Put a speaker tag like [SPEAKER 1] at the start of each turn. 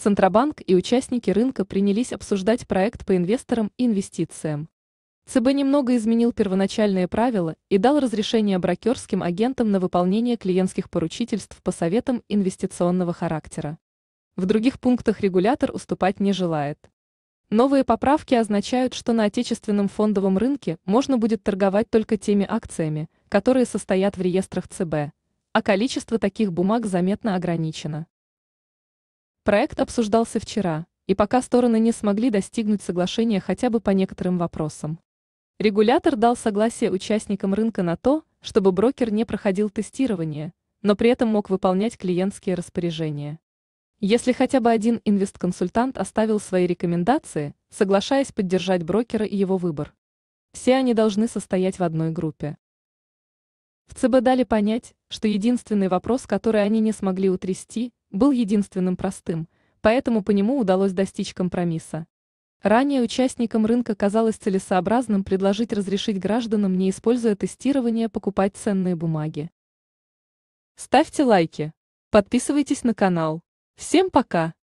[SPEAKER 1] Центробанк и участники рынка принялись обсуждать проект по инвесторам и инвестициям. ЦБ немного изменил первоначальные правила и дал разрешение брокерским агентам на выполнение клиентских поручительств по советам инвестиционного характера. В других пунктах регулятор уступать не желает. Новые поправки означают, что на отечественном фондовом рынке можно будет торговать только теми акциями, которые состоят в реестрах ЦБ, а количество таких бумаг заметно ограничено. Проект обсуждался вчера, и пока стороны не смогли достигнуть соглашения хотя бы по некоторым вопросам. Регулятор дал согласие участникам рынка на то, чтобы брокер не проходил тестирование, но при этом мог выполнять клиентские распоряжения. Если хотя бы один инвестконсультант оставил свои рекомендации, соглашаясь поддержать брокера и его выбор. Все они должны состоять в одной группе. В ЦБ дали понять, что единственный вопрос, который они не смогли утрясти, был единственным простым, поэтому по нему удалось достичь компромисса. Ранее участникам рынка казалось целесообразным предложить разрешить гражданам, не используя тестирование, покупать ценные бумаги. Ставьте лайки, подписывайтесь на канал. Всем пока!